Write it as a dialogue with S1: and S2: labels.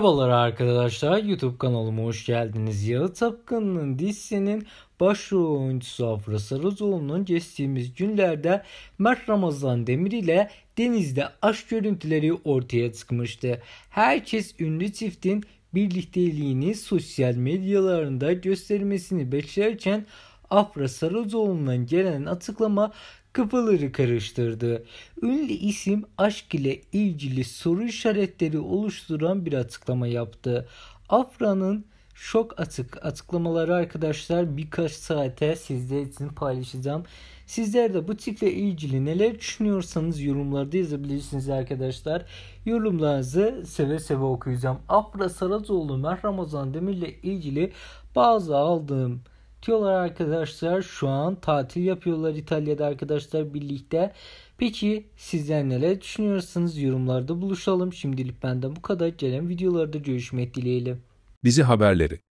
S1: Merhabalar arkadaşlar YouTube kanalıma hoş geldiniz. Yalı Tapkan'ın dizisinin başrol oyuncusu Afra Sarızoğlu'nun geçtiğimiz günlerde Mert Ramazan Demir ile denizde aşk görüntüleri ortaya çıkmıştı. Herkes ünlü çiftin birlikteliğini sosyal medyalarında göstermesini beklerken Afra Saracoğlu'ndan gelen açıklama kafaları karıştırdı. Ünlü isim aşk ile ilgili soru işaretleri oluşturan bir açıklama yaptı. Afra'nın şok atık açıklamaları arkadaşlar birkaç saate sizler için paylaşacağım. Sizler de bu tiple ilgili neler düşünüyorsanız yorumlarda yazabilirsiniz arkadaşlar. Yorumlarınızı seve seve okuyacağım. Afra Saracoğlu Mer Ramazan Demir ile ilgili bazı aldığım diyorlar arkadaşlar. Şu an tatil yapıyorlar İtalya'da arkadaşlar birlikte. Peki sizler neler düşünüyorsunuz? Yorumlarda buluşalım. Şimdilik benden bu kadar. Gelen videolarda görüşmek dileğiyle.
S2: Dizi haberleri